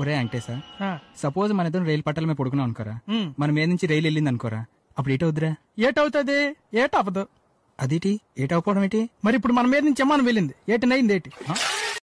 ఒరే అంటే sir suppose మన ఇద్దరం రైలు పట్టాల మీద పడుకున్నాం అనుకోరా మన మీద నుంచి రైలు వెళ్ళింది అనుకోరా అప్పుడు అవుతుంది ఏట అవ్వదు అదేటి అవ్వడం ఏంటి మరి ఇప్పుడు మన మీద నుంచి అమ్మాను వెళ్ళింది ఏటనైంది ఏటి